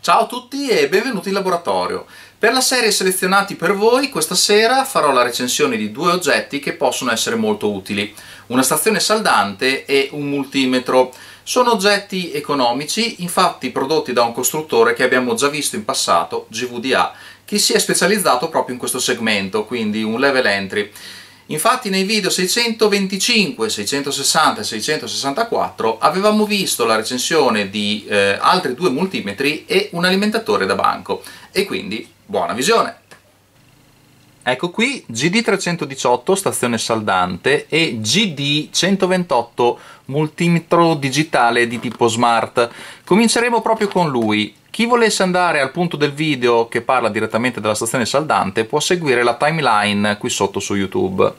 Ciao a tutti e benvenuti in laboratorio. Per la serie selezionati per voi, questa sera farò la recensione di due oggetti che possono essere molto utili, una stazione saldante e un multimetro. Sono oggetti economici, infatti prodotti da un costruttore che abbiamo già visto in passato, GVDA, che si è specializzato proprio in questo segmento, quindi un level entry. Infatti nei video 625, 660 e 664 avevamo visto la recensione di eh, altri due multimetri e un alimentatore da banco e quindi buona visione! Ecco qui GD318 stazione saldante e GD128 multimetro digitale di tipo smart. Cominceremo proprio con lui. Chi volesse andare al punto del video che parla direttamente della stazione saldante può seguire la timeline qui sotto su YouTube.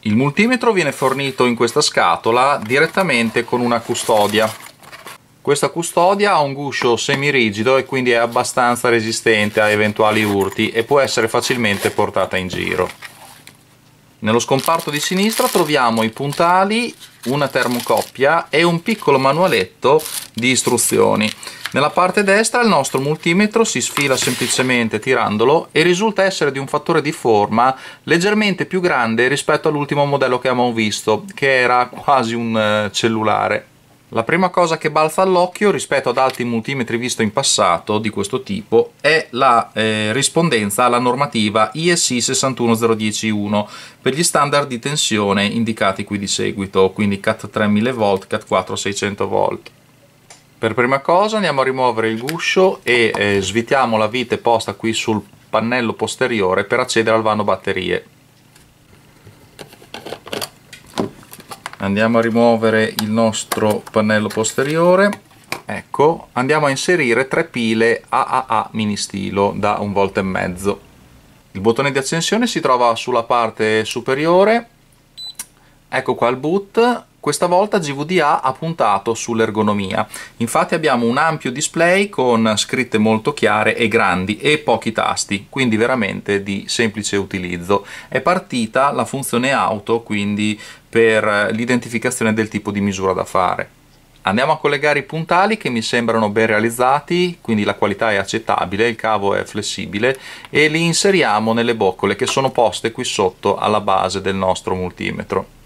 Il multimetro viene fornito in questa scatola direttamente con una custodia. Questa custodia ha un guscio semirigido e quindi è abbastanza resistente a eventuali urti e può essere facilmente portata in giro. Nello scomparto di sinistra troviamo i puntali, una termocoppia e un piccolo manualetto di istruzioni. Nella parte destra il nostro multimetro si sfila semplicemente tirandolo e risulta essere di un fattore di forma leggermente più grande rispetto all'ultimo modello che abbiamo visto, che era quasi un eh, cellulare. La prima cosa che balza all'occhio rispetto ad altri multimetri visto in passato di questo tipo è la eh, rispondenza alla normativa ISI 61001 per gli standard di tensione indicati qui di seguito, quindi CAT 3000V, CAT 4 600V. Per prima cosa andiamo a rimuovere il guscio e eh, svitiamo la vite posta qui sul pannello posteriore per accedere al vano batterie. andiamo a rimuovere il nostro pannello posteriore ecco andiamo a inserire tre pile AAA mini stilo da un volto e mezzo il bottone di accensione si trova sulla parte superiore ecco qua il boot questa volta GVDA ha puntato sull'ergonomia, infatti abbiamo un ampio display con scritte molto chiare e grandi e pochi tasti, quindi veramente di semplice utilizzo. È partita la funzione auto, quindi per l'identificazione del tipo di misura da fare. Andiamo a collegare i puntali che mi sembrano ben realizzati, quindi la qualità è accettabile, il cavo è flessibile e li inseriamo nelle boccole che sono poste qui sotto alla base del nostro multimetro.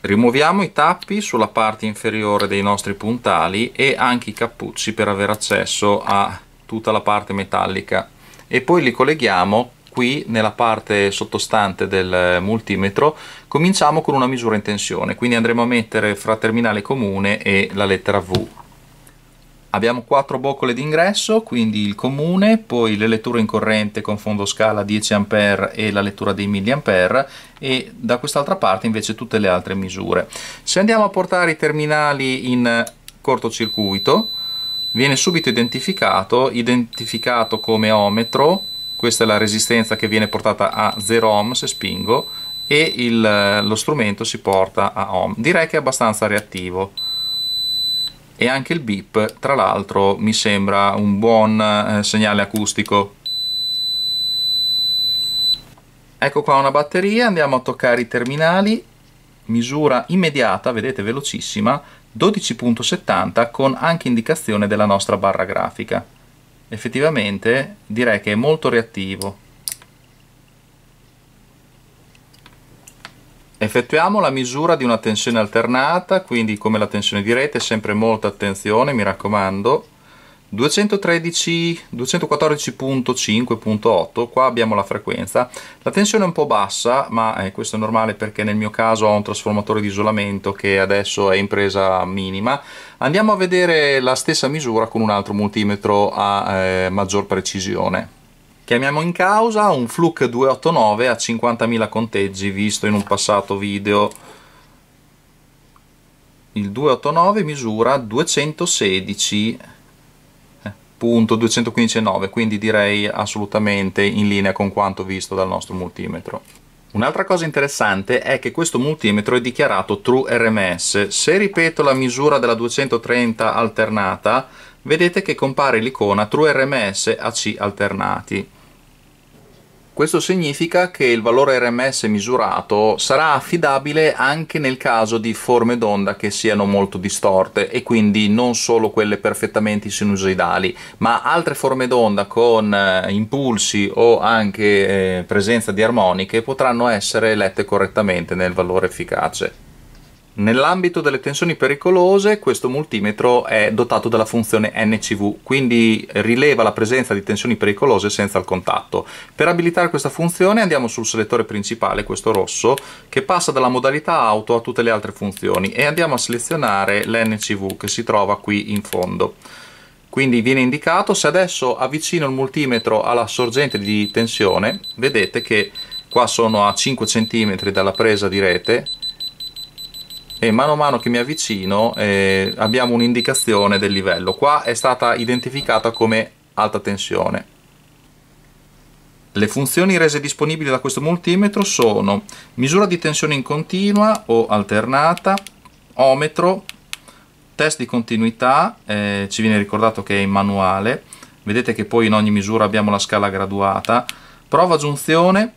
Rimuoviamo i tappi sulla parte inferiore dei nostri puntali e anche i cappucci per avere accesso a tutta la parte metallica e poi li colleghiamo qui nella parte sottostante del multimetro cominciamo con una misura in tensione quindi andremo a mettere fra terminale comune e la lettera V Abbiamo quattro boccole d'ingresso, quindi il comune, poi le letture in corrente con fondo scala 10A e la lettura dei mA e da quest'altra parte invece tutte le altre misure. Se andiamo a portare i terminali in cortocircuito, viene subito identificato, identificato come ohmetro, questa è la resistenza che viene portata a 0 ohm se spingo e il, lo strumento si porta a ohm. Direi che è abbastanza reattivo e anche il beep tra l'altro mi sembra un buon eh, segnale acustico ecco qua una batteria andiamo a toccare i terminali misura immediata vedete velocissima 12.70 con anche indicazione della nostra barra grafica effettivamente direi che è molto reattivo Effettuiamo la misura di una tensione alternata, quindi come la tensione di rete, sempre molta attenzione, mi raccomando. 214.5.8, qua abbiamo la frequenza. La tensione è un po' bassa, ma eh, questo è normale perché nel mio caso ho un trasformatore di isolamento che adesso è in presa minima. Andiamo a vedere la stessa misura con un altro multimetro a eh, maggior precisione. Chiamiamo in causa un Fluke 289 a 50.000 conteggi visto in un passato video. Il 289 misura 216.215,9, eh, quindi direi assolutamente in linea con quanto visto dal nostro multimetro. Un'altra cosa interessante è che questo multimetro è dichiarato True RMS. Se ripeto la misura della 230 alternata, vedete che compare l'icona True RMS AC alternati. Questo significa che il valore RMS misurato sarà affidabile anche nel caso di forme d'onda che siano molto distorte e quindi non solo quelle perfettamente sinusoidali, ma altre forme d'onda con eh, impulsi o anche eh, presenza di armoniche potranno essere lette correttamente nel valore efficace. Nell'ambito delle tensioni pericolose questo multimetro è dotato della funzione NCV, quindi rileva la presenza di tensioni pericolose senza il contatto. Per abilitare questa funzione andiamo sul selettore principale, questo rosso, che passa dalla modalità auto a tutte le altre funzioni e andiamo a selezionare l'NCV che si trova qui in fondo quindi viene indicato se adesso avvicino il multimetro alla sorgente di tensione vedete che qua sono a 5 cm dalla presa di rete e mano a mano che mi avvicino eh, abbiamo un'indicazione del livello qua è stata identificata come alta tensione le funzioni rese disponibili da questo multimetro sono misura di tensione in continua o alternata ometro test di continuità eh, ci viene ricordato che è in manuale vedete che poi in ogni misura abbiamo la scala graduata prova giunzione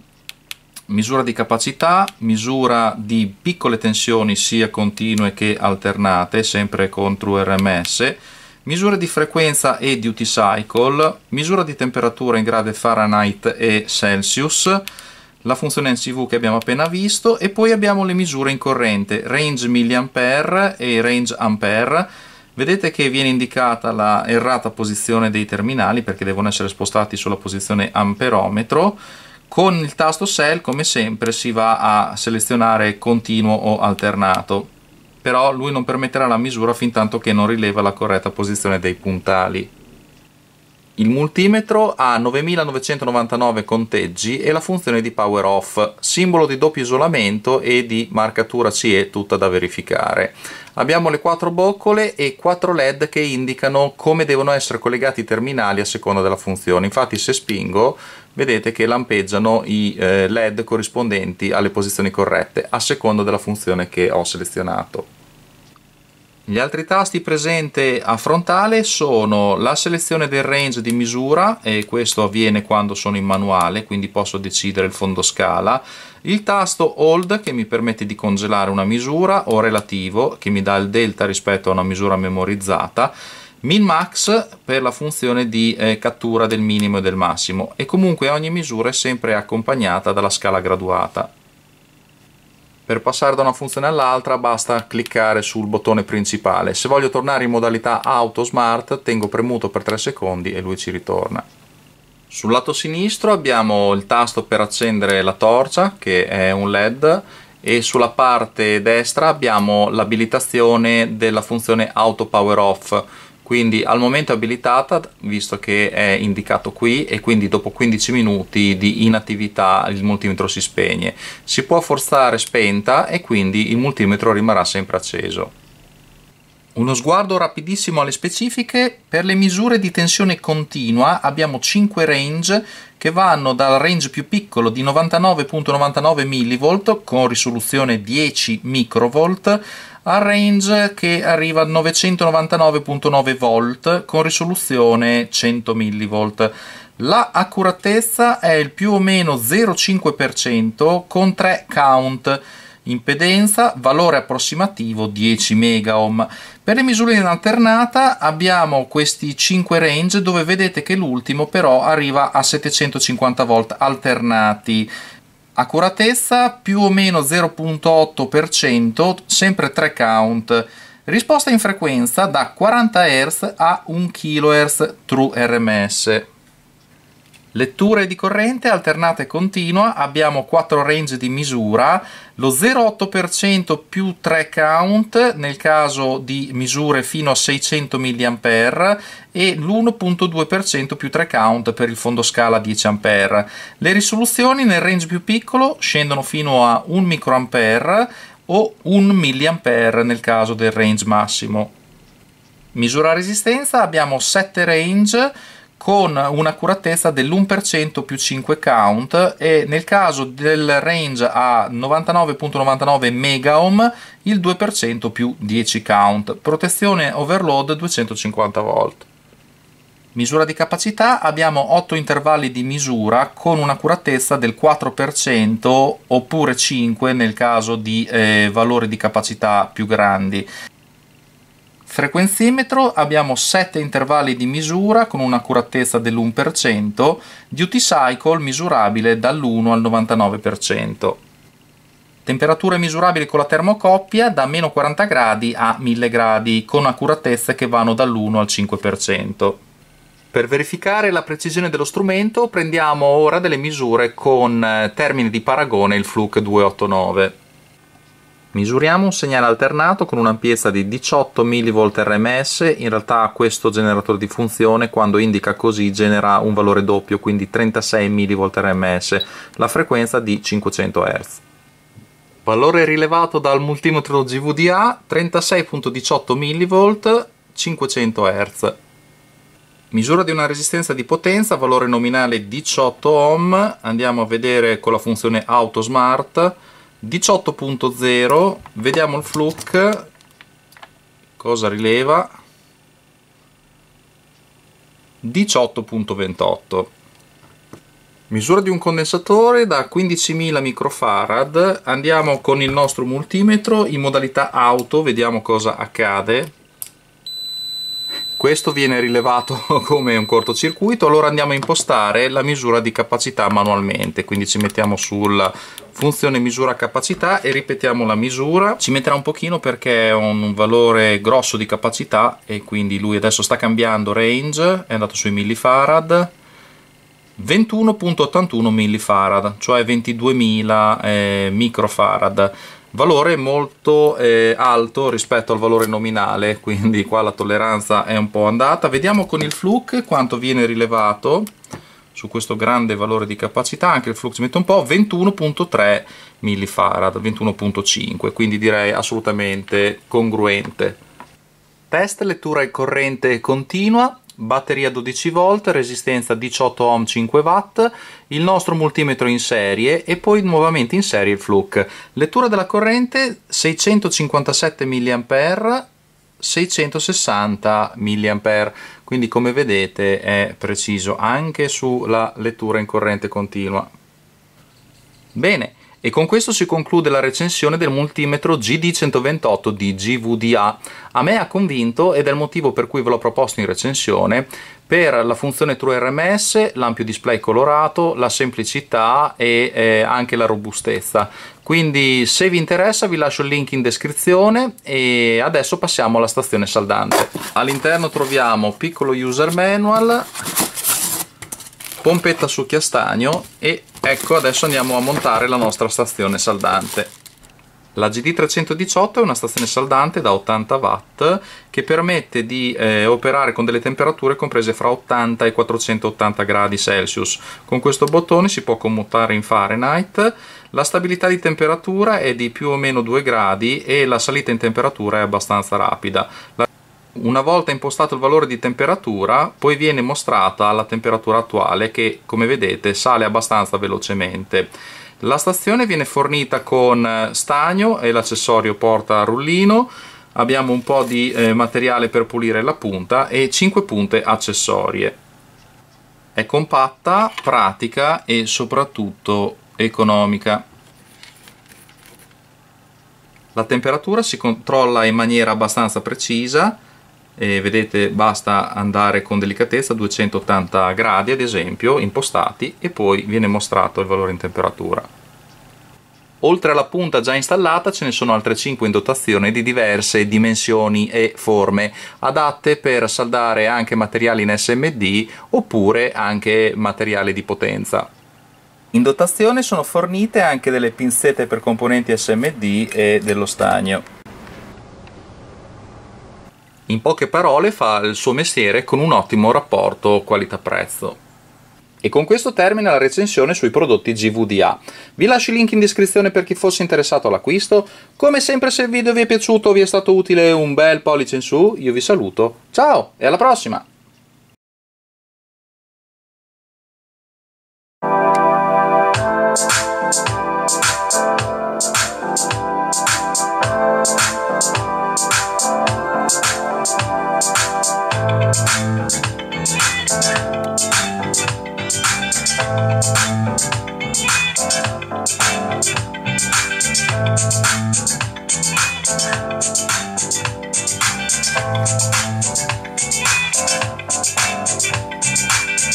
misura di capacità, misura di piccole tensioni sia continue che alternate, sempre con True RMS, misura di frequenza e duty cycle, misura di temperatura in grade Fahrenheit e Celsius, la funzione NCV che abbiamo appena visto e poi abbiamo le misure in corrente, range mA e range ampere. Vedete che viene indicata la errata posizione dei terminali perché devono essere spostati sulla posizione amperometro con il tasto Cell, come sempre, si va a selezionare continuo o alternato, però lui non permetterà la misura fin tanto che non rileva la corretta posizione dei puntali. Il multimetro ha 9999 conteggi e la funzione di power off, simbolo di doppio isolamento e di marcatura CE tutta da verificare. Abbiamo le quattro boccole e quattro led che indicano come devono essere collegati i terminali a seconda della funzione. Infatti se spingo vedete che lampeggiano i eh, led corrispondenti alle posizioni corrette a seconda della funzione che ho selezionato. Gli altri tasti presenti a frontale sono la selezione del range di misura e questo avviene quando sono in manuale quindi posso decidere il fondo scala, il tasto hold che mi permette di congelare una misura o relativo che mi dà il delta rispetto a una misura memorizzata, min max per la funzione di eh, cattura del minimo e del massimo e comunque ogni misura è sempre accompagnata dalla scala graduata. Per passare da una funzione all'altra basta cliccare sul bottone principale. Se voglio tornare in modalità auto smart tengo premuto per 3 secondi e lui ci ritorna. Sul lato sinistro abbiamo il tasto per accendere la torcia che è un led e sulla parte destra abbiamo l'abilitazione della funzione auto power off quindi al momento è abilitata visto che è indicato qui e quindi dopo 15 minuti di inattività il multimetro si spegne si può forzare spenta e quindi il multimetro rimarrà sempre acceso uno sguardo rapidissimo alle specifiche, per le misure di tensione continua abbiamo 5 range che vanno dal range più piccolo di 99.99 .99 mV con risoluzione 10 microvolt al range che arriva a 999.9 volt con risoluzione 100 mV. La accuratezza è il più o meno 0,5% con 3 count impedenza, valore approssimativo 10 megaohm. Per le misure in alternata abbiamo questi 5 range dove vedete che l'ultimo però arriva a 750 volt alternati accuratezza più o meno 0.8%, sempre 3 count, risposta in frequenza da 40 Hz a 1 kHz True RMS. Letture di corrente alternata e continua, abbiamo 4 range di misura, lo 0,8% più 3 count nel caso di misure fino a 600 mA e l'1,2% più 3 count per il fondo scala 10 A. Le risoluzioni nel range più piccolo scendono fino a 1 microampere o 1 mA nel caso del range massimo. Misura resistenza abbiamo 7 range con un'accuratezza dell'1% più 5 count e nel caso del range a 99.99 megaohm il 2% più 10 count, protezione overload 250 volt. Misura di capacità, abbiamo 8 intervalli di misura con un'accuratezza del 4% oppure 5 nel caso di eh, valori di capacità più grandi frequenzimetro abbiamo 7 intervalli di misura con un'accuratezza dell'1%, duty cycle misurabile dall'1 al 99%. Temperature misurabili con la termocoppia da meno 40 gradi a 1000 gradi con accuratezze che vanno dall'1 al 5%. Per verificare la precisione dello strumento prendiamo ora delle misure con eh, termine di paragone il Fluke 289. Misuriamo un segnale alternato con un'ampiezza di 18 mV RMS, in realtà questo generatore di funzione quando indica così genera un valore doppio, quindi 36 mV RMS, la frequenza di 500 Hz. Valore rilevato dal multimetro GVDA 36.18 mV 500 Hz. Misura di una resistenza di potenza, valore nominale 18 ohm, andiamo a vedere con la funzione AutoSmart 18.0 vediamo il fluke cosa rileva 18.28 misura di un condensatore da 15.000 microfarad andiamo con il nostro multimetro in modalità auto vediamo cosa accade questo viene rilevato come un cortocircuito allora andiamo a impostare la misura di capacità manualmente quindi ci mettiamo sulla funzione misura capacità e ripetiamo la misura ci metterà un pochino perché è un valore grosso di capacità e quindi lui adesso sta cambiando range è andato sui millifarad 21.81 millifarad cioè 22.000 eh, microfarad valore molto eh, alto rispetto al valore nominale quindi qua la tolleranza è un po' andata vediamo con il flux quanto viene rilevato su questo grande valore di capacità anche il flux mette un po' 21.3 millifarad 21.5 quindi direi assolutamente congruente test lettura e corrente continua batteria 12 v resistenza 18 ohm 5 watt, il nostro multimetro in serie e poi nuovamente in serie il fluke. Lettura della corrente 657 mA 660 mA quindi come vedete è preciso anche sulla lettura in corrente continua bene e con questo si conclude la recensione del multimetro GD128 di GVDA. A me ha convinto ed è il motivo per cui ve l'ho proposto in recensione per la funzione True RMS, l'ampio display colorato, la semplicità e eh, anche la robustezza. Quindi se vi interessa vi lascio il link in descrizione e adesso passiamo alla stazione saldante. All'interno troviamo piccolo user manual, pompetta su chiastagno e ecco adesso andiamo a montare la nostra stazione saldante la GD318 è una stazione saldante da 80 watt che permette di eh, operare con delle temperature comprese fra 80 e 480 gradi Celsius. Con questo bottone si può commutare in Fahrenheit, la stabilità di temperatura è di più o meno 2 gradi e la salita in temperatura è abbastanza rapida. La una volta impostato il valore di temperatura poi viene mostrata la temperatura attuale che come vedete sale abbastanza velocemente la stazione viene fornita con eh, stagno e l'accessorio porta rullino abbiamo un po' di eh, materiale per pulire la punta e 5 punte accessorie è compatta, pratica e soprattutto economica la temperatura si controlla in maniera abbastanza precisa e vedete basta andare con delicatezza a 280 gradi ad esempio impostati e poi viene mostrato il valore in temperatura oltre alla punta già installata ce ne sono altre 5 in dotazione di diverse dimensioni e forme adatte per saldare anche materiali in SMD oppure anche materiali di potenza in dotazione sono fornite anche delle pinzette per componenti SMD e dello stagno in poche parole fa il suo mestiere con un ottimo rapporto qualità-prezzo. E con questo termina la recensione sui prodotti GVDA. Vi lascio il link in descrizione per chi fosse interessato all'acquisto. Come sempre se il video vi è piaciuto o vi è stato utile un bel pollice in su, io vi saluto, ciao e alla prossima!